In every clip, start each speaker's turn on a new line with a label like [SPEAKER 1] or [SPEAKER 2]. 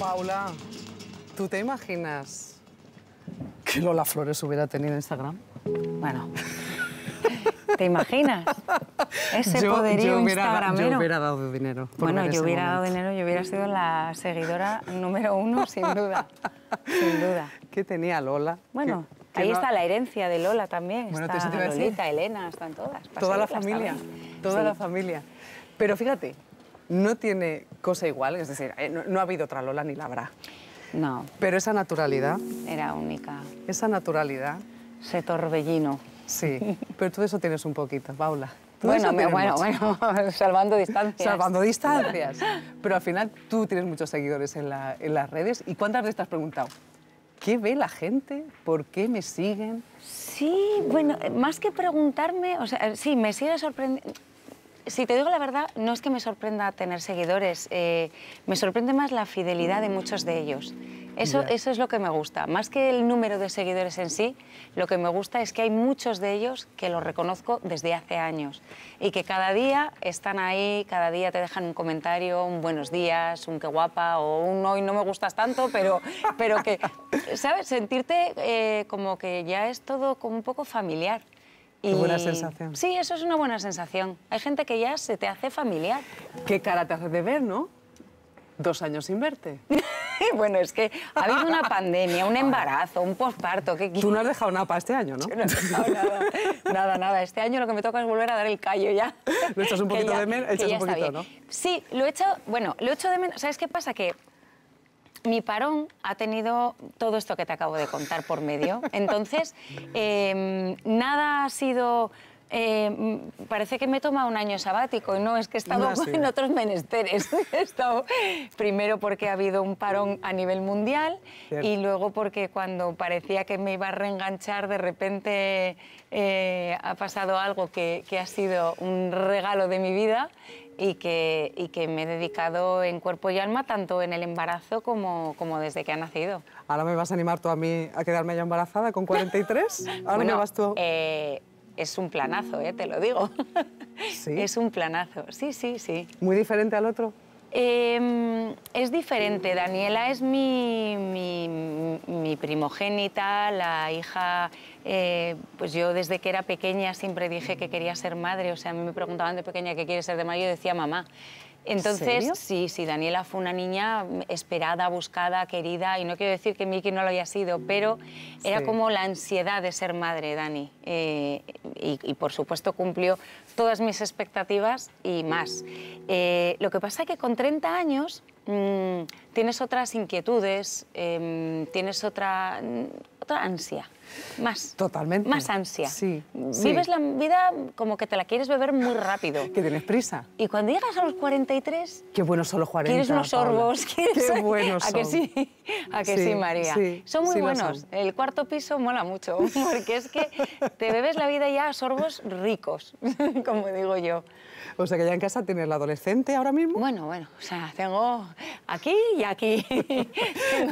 [SPEAKER 1] Paula, ¿tú te imaginas que Lola Flores hubiera tenido Instagram?
[SPEAKER 2] Bueno. ¿Te imaginas? Ese poderío hubiera, Yo ¿eh? hubiera dado
[SPEAKER 1] dinero. Bueno, yo hubiera dado
[SPEAKER 2] dinero, yo hubiera sido la seguidora número uno, sin duda. sin duda. ¿Qué tenía Lola? Bueno, ahí está la herencia de Lola también. Bueno, está Lolita, Elena, están todas. Toda la familia,
[SPEAKER 1] toda la familia. Pero fíjate, no tiene cosa igual, es decir, eh, no, ha habido otra Lola ni la habrá. No. Pero esa naturalidad... Era única. Esa naturalidad... Se torbellino. Sí, pero tú eso tienes un poquito, Paula. Bueno, bueno, bueno,
[SPEAKER 2] salvando distancias. Salvando distancias.
[SPEAKER 1] Pero al final tú tienes muchos seguidores en, en las redes. ¿Y cuántas veces te has preguntado? ¿Qué ve la gente?
[SPEAKER 2] ¿Por qué me siguen? Sí, bueno, más que preguntarme, o sea, sí, me sigue sorprendiendo si te digo la verdad, no es que me sorprenda tener seguidores, eh, me sorprende más la fidelidad de muchos de ellos. Eso, eso es lo que me gusta. Más que el número de seguidores en sí, lo que me gusta es que hay muchos de ellos que los reconozco desde hace años y que cada día están ahí, cada día te dejan un comentario, un buenos días, un qué guapa o un hoy no me gustas tanto, pero, pero que, ¿sabes? Sentirte eh, como que ya es todo como un poco familiar
[SPEAKER 1] buena sensación.
[SPEAKER 2] Sí, eso es una buena sensación. Hay gente que ya se te hace familiar. Qué cara te hace de ver, ¿no? Dos años sin verte. bueno, es que ha habido una pandemia, un embarazo, un posparto. ¿qué Tú no has
[SPEAKER 1] dejado nada para este año, ¿no?
[SPEAKER 2] nada. nada, Este año lo que me toca es volver a dar el callo ya. Lo echas un poquito de menos, ¿no? Sí, lo he hecho, bueno, lo he hecho de menos. ¿Sabes qué pasa? Que mi parón ha tenido todo esto que te acabo de contar por medio. Entonces, em, nada ha sido... Em, parece que me he tomado un año sabático y no, es que he estado en otros menesteres. he estado primero porque ha habido un parón a nivel mundial y luego porque cuando parecía que me iba a reenganchar, de repente eh, ha pasado algo que, que ha sido un regalo de mi vida y que, y que me he dedicado en cuerpo y alma tanto en el embarazo como, desde que ha nacido.
[SPEAKER 1] Ahora me vas a animar tú a mí a quedarme ya embarazada con 43. Ahora me vas
[SPEAKER 2] tú. Eh, es un planazo, eh, te lo digo. ¿Sí? Es un planazo, sí, sí, sí.
[SPEAKER 1] Muy diferente al otro.
[SPEAKER 2] Em, es diferente, Daniela es mi, primogénita, la hija, eh, pues yo desde que era pequeña siempre dije que quería ser madre, o sea, a mí me preguntaban de pequeña qué quiere ser de madre y decía mamá. Entonces, sí, sí, Daniela fue una niña esperada, buscada, querida, y no quiero decir que Miki no lo haya sido, pero era como la ansiedad de ser madre, Dani. Eh, y, por supuesto cumplió todas mis expectativas y más. Eh, lo que pasa es que con 30 años mm, tienes otras inquietudes, em, tienes otra, mm, otra ansia. Más. Totalmente. Más ansia. Sí. Vives la vida como que te la quieres beber
[SPEAKER 1] muy rápido. que tienes prisa.
[SPEAKER 2] Y cuando llegas a los 43...
[SPEAKER 1] Qué buenos son los 43! Quieres unos sorbos. Qué buenos son. ¿A que sí?
[SPEAKER 2] ¿A que sí, María? son muy buenos. El cuarto piso mola mucho, porque es que te bebes la vida ya a sorbos ricos,
[SPEAKER 1] como digo yo. O sea, que ya en casa tienes la adolescente ahora mismo. Bueno, bueno, o sea, tengo aquí y aquí.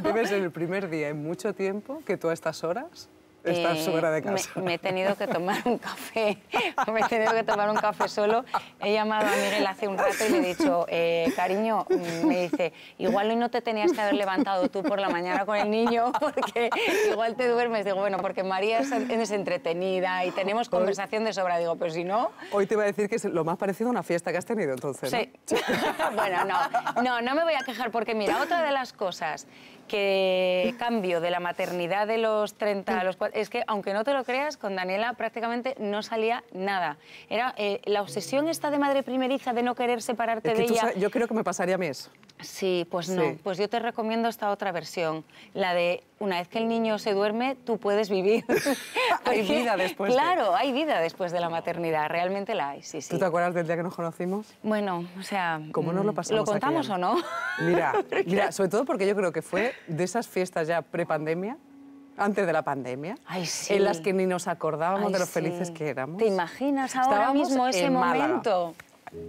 [SPEAKER 1] ¿Vives el primer día en mucho tiempo que tú a estas
[SPEAKER 2] horas Estás eh, de casa. Me, he tenido que tomar un café, me he tenido que tomar un café solo. He llamado a Miguel hace un rato y le he dicho, eh, cariño, mm, me dice, igual hoy no te tenías que haber levantado tú por la mañana con el niño, porque igual te duermes. Digo, bueno, porque María es, entretenida y tenemos conversación de sobra. Digo, pero si no... Hoy
[SPEAKER 1] te voy a decir que es lo más parecido a una fiesta que has tenido entonces. Sí.
[SPEAKER 2] bueno, no, no, no me voy a quejar, porque mira, otra de las cosas que cambio de la maternidad de los 30 a los 40... Es que, aunque no te lo creas, con Daniela prácticamente no salía nada. Era eh, la obsesión esta de madre primeriza de no querer separarte de ella. yo
[SPEAKER 1] creo que me pasaría a mí eso. Sí,
[SPEAKER 2] pues no. Pues yo te recomiendo esta otra versión, la de una vez que el niño se duerme, tú puedes vivir. hay vida después. Claro, hay vida después de la maternidad, realmente la hay, sí, sí. ¿Tú te acuerdas del día que nos conocimos? Bueno, o sea... ¿Cómo nos lo mm, pasamos? ¿Lo contamos o no?
[SPEAKER 1] Mira, mira, sobre todo porque yo creo que fue de esas fiestas ya prepandemia, antes de la pandemia, en las que ni nos acordábamos de lo felices que éramos. ¿Te
[SPEAKER 2] imaginas ahora mismo ese momento?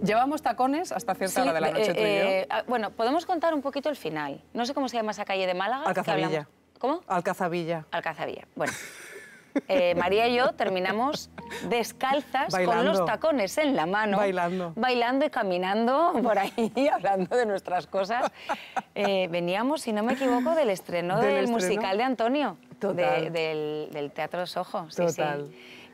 [SPEAKER 2] Llevamos tacones hasta cierta hora de la noche tú y eh, eh, ah, bueno, podemos contar un poquito el final. No sé cómo se llama esa calle de Málaga. Alcazabilla. ¿Cómo? alcazavilla Alcazabilla. Bueno. Eh, María y yo terminamos descalzas con los tacones en la mano. Bailando. Bailando y caminando por ahí, hablando de nuestras cosas. Eh, veníamos, si no me equivoco, del estreno del, musical de Antonio. del, del, Teatro Sojo. Sí,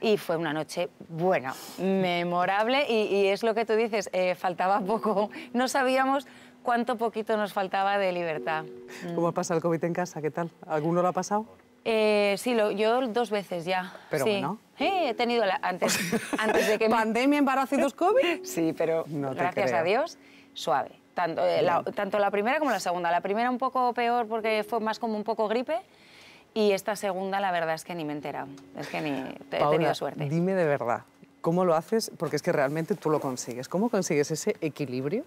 [SPEAKER 2] y fue una noche, buena, memorable y, es lo que tú dices, eh, faltaba poco, no sabíamos cuánto poquito nos faltaba de libertad.
[SPEAKER 1] ¿Cómo mm. pasado el COVID en casa? ¿Qué tal? ¿Alguno lo ha pasado?
[SPEAKER 2] Eh, sí, lo, yo dos veces ya. Pero sí. bueno. he tenido antes, antes de que... ¿Pandemia, embarazo y
[SPEAKER 1] dos COVID? Sí, pero no gracias a Dios,
[SPEAKER 2] suave. Tanto, eh, la, tanto la primera como la segunda. La primera un poco peor porque fue más como un poco gripe. Y esta segunda, la verdad es que ni me he Es que ni he tenido suerte.
[SPEAKER 1] Dime de verdad, ¿cómo lo haces? Porque es que realmente tú lo consigues. ¿Cómo consigues ese equilibrio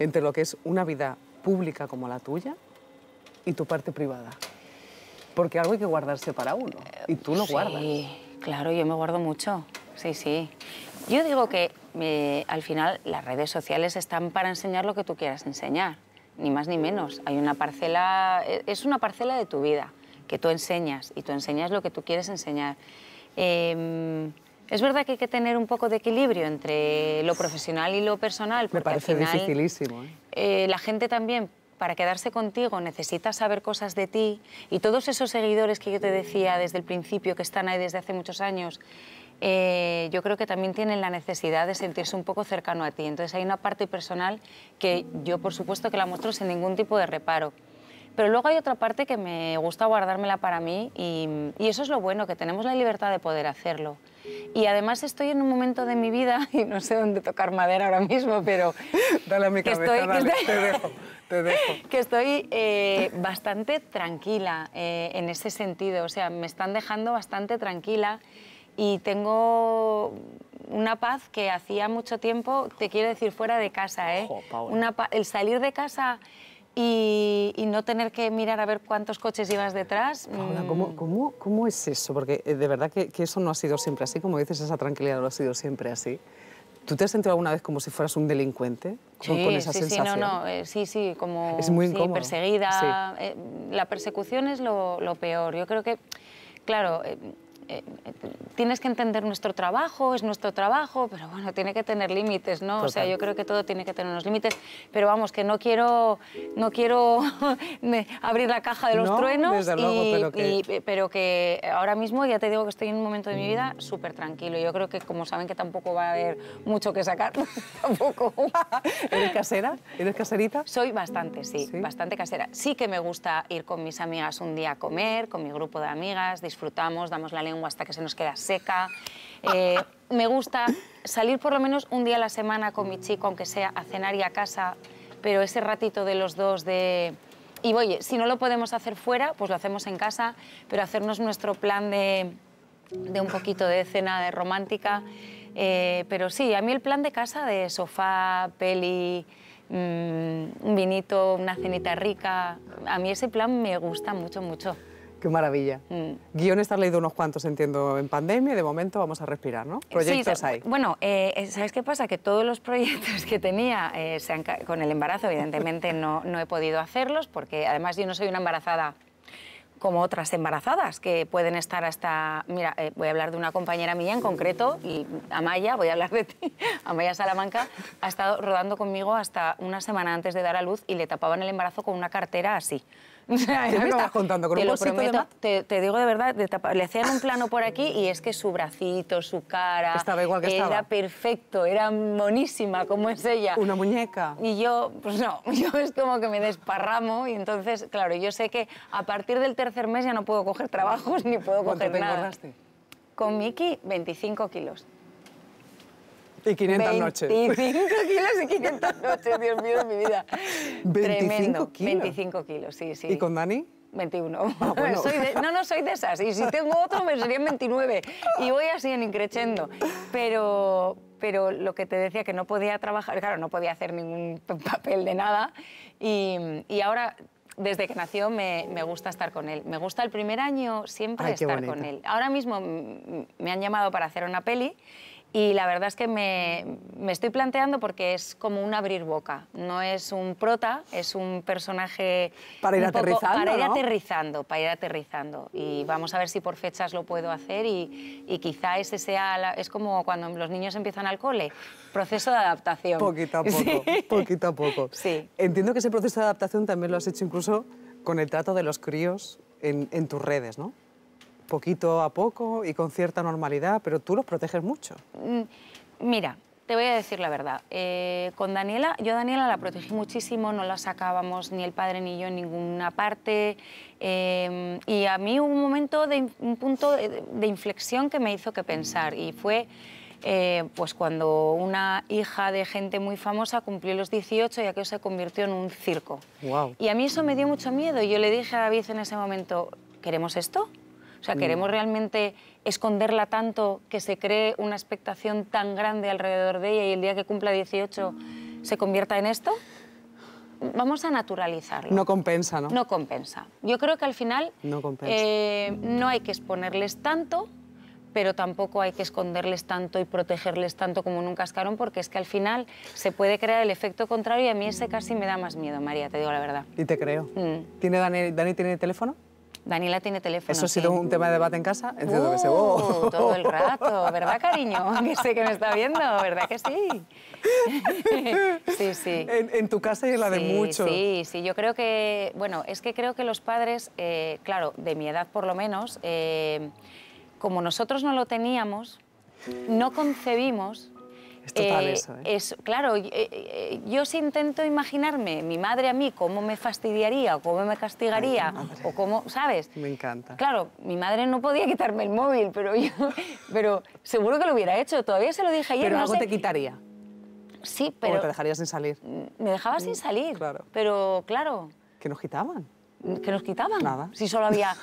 [SPEAKER 1] entre lo que es una vida pública como la tuya y tu parte privada? Porque algo hay que
[SPEAKER 2] guardarse para uno. Y tú lo sí, guardas. claro, yo me guardo mucho. Sí, sí. Yo digo que al final las redes sociales están para enseñar lo que tú quieras enseñar. Ni más ni menos. Hay una parcela... E, es una parcela de tu vida que tú enseñas y tú enseñas lo que tú quieres enseñar. Em, es verdad que hay que tener un poco de equilibrio entre lo profesional y lo personal. Porque Me parece al final,
[SPEAKER 1] dificilísimo. ¿eh?
[SPEAKER 2] Eh, la gente también para quedarse contigo necesitas saber cosas de ti y todos esos seguidores que yo te decía desde el principio, que están ahí desde hace muchos años, eh, yo creo que también tienen la necesidad de sentirse un poco cercano a ti. Entonces hay una parte personal que yo, por supuesto, que la muestro sin ningún tipo de reparo. Pero luego hay otra parte que me gusta guardármela para mí y, eso es lo bueno, que tenemos la libertad de poder hacerlo. Y además estoy en un momento de mi vida, y no sé dónde tocar madera ahora mismo, pero... Dale a mi cabeza, estoy, dale, te dejo, te dejo. Que estoy eh, bastante tranquila eh, en ese sentido, o sea, me están dejando bastante tranquila y tengo una paz que hacía mucho tiempo, te quiero decir, fuera de casa, ¿eh? el salir de casa y, no tener que mirar a ver cuántos coches ibas detrás. Mm.
[SPEAKER 1] ¿cómo, cómo, cómo es eso? Porque eh, de verdad que, eso no ha sido siempre así, como dices, esa tranquilidad no ha sido siempre así. ¿Tú te has sentido alguna vez como si fueras un delincuente? Con, esa sí, sensación? sí, no, no,
[SPEAKER 2] eh, sí, sí, como es muy sí, perseguida. Eh, la persecución es lo, peor. Yo creo que, claro, eh, tienes que entender nuestro trabajo, es nuestro trabajo, pero bueno, tiene que tener límites, ¿no? O sea, yo creo que todo tiene que tener unos límites, pero vamos, que no quiero, no quiero abrir la caja de los truenos, desde luego, pero, que... ahora mismo ya te digo que estoy en un momento de mi vida mm. súper tranquilo. Yo creo que como saben que tampoco va a haber mucho que sacar, tampoco. ¿Eres casera? ¿Eres caserita? Soy bastante, sí, bastante casera. Sí que me gusta ir con mis amigas un día a comer, con mi grupo de amigas, disfrutamos, damos la lengua hasta que se nos queda seca. Eh, me gusta salir por lo menos un día a la semana con mi chico, aunque sea a cenar y a casa, pero ese ratito de los dos de... Y oye, si no lo podemos hacer fuera, pues lo hacemos en casa, pero hacernos nuestro plan de, de un poquito de cena de romántica. Eh, pero sí, a mí el plan de casa de sofá, peli, mm, un vinito, una cenita rica, a mí ese plan me gusta mucho, mucho. Qué maravilla. Mm.
[SPEAKER 1] guión Guiones leído unos cuantos, entiendo, en pandemia de momento vamos a respirar, ¿no? Proyectos sí, hay.
[SPEAKER 2] Bueno, eh, eh, ¿sabes qué pasa? Que todos los proyectos que tenía, eh, se han con el embarazo evidentemente no, no he podido hacerlos porque además yo no soy una embarazada como otras embarazadas que pueden estar hasta... Mira, voy a hablar de una compañera mía en concreto y Amaya, voy a hablar de ti, Amaya Salamanca, ha estado rodando conmigo hasta una semana antes de dar a luz y le tapaban el embarazo con una cartera así. me contando? ¿Con te un lo prometo, te, digo de verdad, le hacían un plano por aquí y es que su bracito, su cara... era perfecto, era monísima como es ella. Una muñeca. Y yo, pues no, yo es como que me desparramo y entonces, claro, yo sé que a partir del tercer mes ya no puedo coger trabajos ni puedo coger te nada. Con Miki, 25 kilos. Y 500 noches. 25 kilos y 500 noches, Dios mío, mi vida. 25 Tremendo. 25 kilos, sí, sí. ¿Y con Dani? 21. Ah, no, no, soy de esas. Y si tengo otro, me serían 29. Y voy así en increchendo. Pero, pero lo que te decía, que no podía trabajar, claro, no podía hacer ningún papel de nada. Y, y ahora, desde que nació, me, gusta estar con él. Me gusta el primer año siempre estar con él. Ahora mismo me han llamado para hacer una peli y la verdad es que me, me, estoy planteando porque es como un abrir boca. No es un prota, es un personaje... Para ir, aterrizando, para ir aterrizando. Para ir aterrizando, Y vamos a ver si por fechas lo puedo hacer y, y quizá ese sea... es como cuando los niños empiezan al cole, proceso de adaptación. Poquito a poco,
[SPEAKER 1] poquito a poco. Sí. Entiendo que ese proceso de adaptación también lo has hecho incluso con el trato de los críos en, en tus redes, ¿no? poquito a poco y con cierta normalidad, pero tú los proteges mucho.
[SPEAKER 2] Mm, mira, te voy a decir la verdad. Eh, con Daniela, yo a Daniela la protegí muchísimo, no la sacábamos ni el padre ni yo en ninguna parte. Em, y a mí un momento, de, un punto de, inflexión que me hizo que pensar y fue... Eh, pues cuando una hija de gente muy famosa cumplió los 18 y aquello se convirtió en un circo. Wow. Y a mí eso me dio mucho miedo. Yo le dije a David en ese momento, ¿queremos esto? O sea, mm. ¿queremos realmente esconderla tanto que se cree una expectación tan grande alrededor de ella y el día que cumpla 18 se convierta en esto? Vamos a naturalizarlo. No
[SPEAKER 1] compensa, ¿no? No
[SPEAKER 2] compensa. Yo creo que al final no, eh, no hay que exponerles tanto, pero tampoco hay que esconderles tanto y protegerles tanto como nunca escaron, porque es que al final se puede crear el efecto contrario y a mí ese casi me da más miedo, María, te digo la verdad.
[SPEAKER 1] Y te creo. Mm. ¿Tiene Dani, Dani tiene teléfono?
[SPEAKER 2] Daniela tiene teléfono.
[SPEAKER 1] Eso ha sido un tema de debate en casa, entiendo que se... Todo el rato, ¿verdad, cariño? Que sé que me está viendo,
[SPEAKER 2] ¿verdad que
[SPEAKER 1] sí? sí, sí. En, tu casa y en la de muchos. Sí,
[SPEAKER 2] sí, yo creo que... Bueno, es que creo que los padres, eh, claro, de mi edad por lo menos, eh, como nosotros no lo teníamos, no concebimos
[SPEAKER 1] es total eh, eso,
[SPEAKER 2] ¿eh? claro, eh, eh, yo, sí intento imaginarme mi madre a mí, cómo me fastidiaría o cómo me castigaría, o cómo, ¿sabes? Me encanta. Claro, mi madre no podía quitarme el móvil, pero yo, pero seguro que lo hubiera hecho. Todavía se lo dije ayer. Pero no algo te quitaría. Sí, pero... te dejaría sin
[SPEAKER 1] salir. Me
[SPEAKER 2] dejaba sin mm, salir. Claro. Pero, claro...
[SPEAKER 1] Que nos quitaban que nos quitaban. Nada. Si solo había...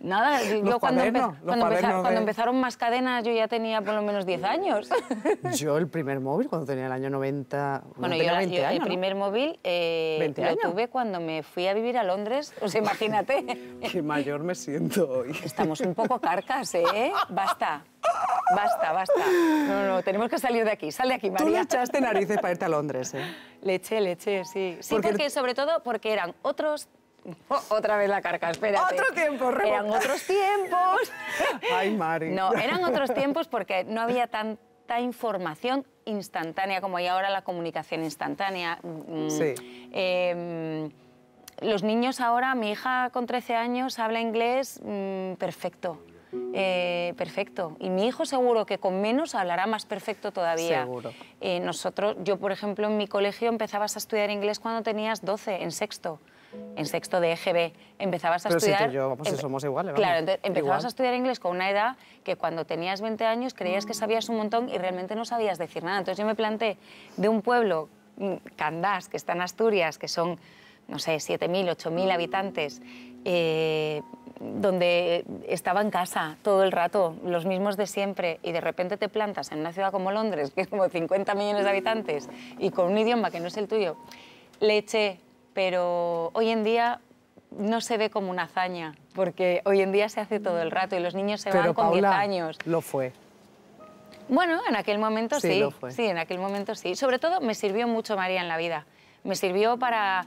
[SPEAKER 2] nada, cuando, cuando, empezaron más cadenas yo ya tenía por lo menos 10 años.
[SPEAKER 1] yo el primer móvil cuando tenía el año 90... Bueno, yo, el primer
[SPEAKER 2] móvil eh, lo tuve cuando me fui a vivir a Londres, o sea, imagínate.
[SPEAKER 1] Qué mayor me siento hoy.
[SPEAKER 2] Estamos un poco carcas, ¿eh? Basta. Basta, basta. No, no, tenemos que salir de aquí. Sal de aquí, María. Tú le echaste
[SPEAKER 1] narices para irte a Londres, ¿eh?
[SPEAKER 2] Le eché, sí. Sí, porque, sobre todo porque eran otros otra vez la carca, Espera. Otro tiempo, Eran otros
[SPEAKER 1] tiempos. Ay, Mari. No, eran otros
[SPEAKER 2] tiempos porque no había tanta información instantánea como hay ahora la comunicación instantánea. Mm, mm. Sí. Em, los niños ahora, mi hija con 13 años habla inglés mm, perfecto. Eh, perfecto. Y mi hijo seguro que con menos hablará más perfecto todavía. Seguro. Eh, nosotros, yo por ejemplo en mi colegio empezabas a estudiar inglés cuando tenías 12, en sexto. En sexto de EGB empezabas a estudiar. yo, somos iguales. Claro, empezabas a estudiar inglés con una edad que cuando tenías 20 años creías que sabías un montón y realmente no sabías decir nada. Entonces yo me planté de un pueblo, mm, Candás, que está en Asturias, que son no sé, 7.000, 8.000 habitantes, eh, donde estaba en casa todo el rato, los mismos de siempre, y de repente te plantas en una ciudad como Londres, que es como 50 millones de habitantes, y con un idioma que no es el tuyo, le eché, pero hoy en día no se ve como una hazaña, porque hoy en día se hace todo el rato y los niños se van con 10 años. Lo fue. Bueno, en aquel momento sí. sí, en aquel momento sí. Sobre todo me sirvió mucho María en la vida. Me sirvió para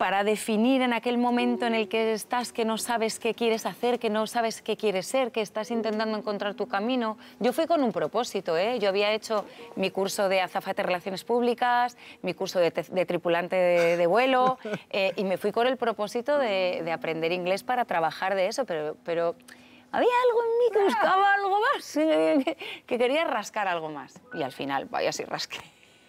[SPEAKER 2] para definir en aquel momento en el mm. que estás, que no sabes qué quieres hacer, que no sabes qué quieres ser, que estás mm. intentando encontrar tu camino. Yo fui con un propósito, ¿eh? yo había hecho mi curso de azafate relaciones públicas, mi curso de, tripulante de, vuelo, eh, y me fui con el propósito de, aprender inglés para trabajar de eso, pero, había algo en mí que buscaba ah. algo más, que, quería rascar algo más. Y al final, vaya si rasqué.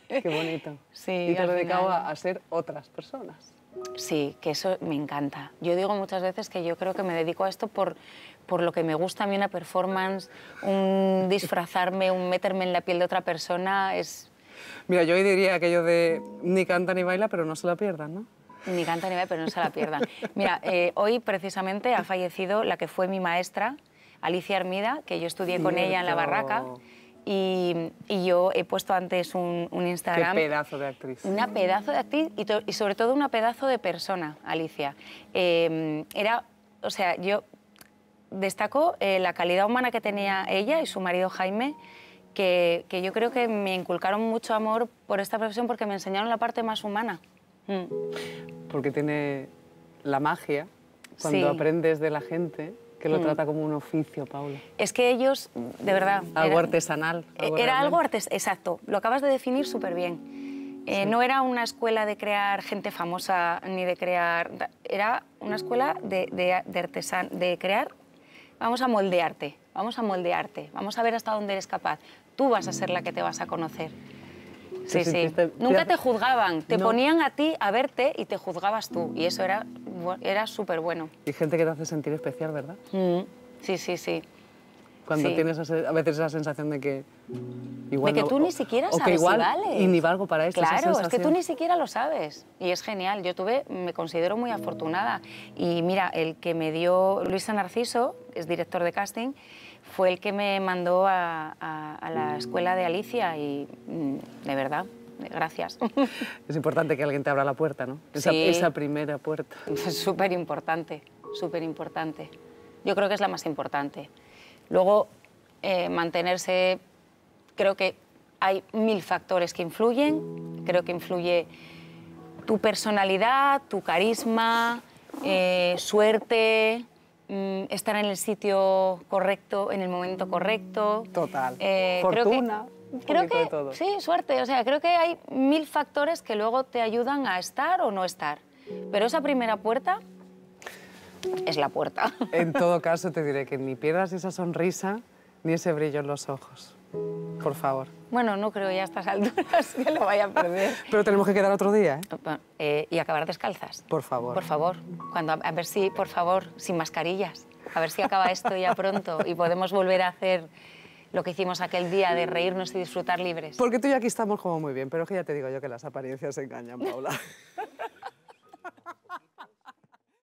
[SPEAKER 2] Qué bonito. Sí, y te dedicaba a ser otras personas. Sí, que eso me encanta. Yo digo muchas veces que yo creo que me dedico a esto por, lo que me gusta a mí una performance, un disfrazarme, un meterme en la piel de otra persona, es...
[SPEAKER 1] Mira, yo hoy diría aquello de ni canta ni baila, pero no se la pierdan, ¿no? Ni canta ni baila, pero no se la pierdan.
[SPEAKER 2] Mira, eh, hoy precisamente ha fallecido la que fue mi maestra, Alicia Armida, que yo estudié con ella en La Barraca. Y, yo he puesto antes un, Instagram. Qué pedazo
[SPEAKER 1] de actriz. Una pedazo
[SPEAKER 2] de actriz y, sobre todo una pedazo de persona, Alicia. Em, era, o sea, yo destaco eh, la calidad humana que tenía ella y su marido Jaime, que, que, yo creo que me inculcaron mucho amor por esta profesión porque me enseñaron la parte más humana. Mm.
[SPEAKER 1] Porque tiene la magia cuando aprendes de la gente que lo hmm. trata como un oficio, Paula.
[SPEAKER 2] Es que ellos, de verdad... Algo artesanal. era algo artesanal, exacto. Lo acabas de definir súper bien. Eh, no era una escuela de crear gente famosa ni de crear... Era una escuela de, de, de crear... Vamos a moldearte, vamos a moldearte, vamos a ver hasta dónde eres capaz. Tú vas a ser la que te vas a conocer. Sí, sí. Nunca te juzgaban, te ponían a ti a verte y te juzgabas tú. Y eso era, era súper bueno.
[SPEAKER 1] Y gente que te hace sentir especial, ¿verdad?
[SPEAKER 2] Mm. Sí, sí, sí. Cuando tienes
[SPEAKER 1] a veces esa sensación de que... Igual de que tú ni siquiera sabes que igual, Y ni valgo para esto. Claro, es que tú ni
[SPEAKER 2] siquiera lo sabes. Y es genial. Yo tuve, me considero muy afortunada. Y mira, el que me dio Luisa Narciso, es director de casting, fue el que me mandó a, la mm. escuela de Alicia y mm, de verdad, gracias.
[SPEAKER 1] Es importante que alguien te abra la puerta, ¿no? Esa, esa
[SPEAKER 2] primera puerta. Es súper importante, súper importante. Yo creo que es la más importante. Luego, eh, mantenerse, creo que hay mil factores que influyen. Creo que influye tu personalidad, tu carisma, eh, suerte, Mm, estar en el sitio correcto, en el momento correcto. Total. Fortuna. Eh, creo que, sí, suerte. O sea, creo que hay mil factores que luego te ayudan a estar o no estar. Pero esa primera puerta es la puerta. En todo
[SPEAKER 1] caso, te diré que ni pierdas esa sonrisa ni ese brillo en los ojos.
[SPEAKER 2] Por favor. Bueno, no creo ya a estas alturas que lo vaya a perder. Pero tenemos que quedar otro día, ¿eh? ¿eh? y acabar descalzas. Por favor. Por favor. Cuando, a ver si, por favor, sin mascarillas. A ver si acaba esto ya pronto y podemos volver a hacer lo que hicimos aquel día de reírnos y disfrutar libres.
[SPEAKER 1] Porque tú y aquí estamos como muy bien, pero es que ya te digo yo que las apariencias engañan, Paula.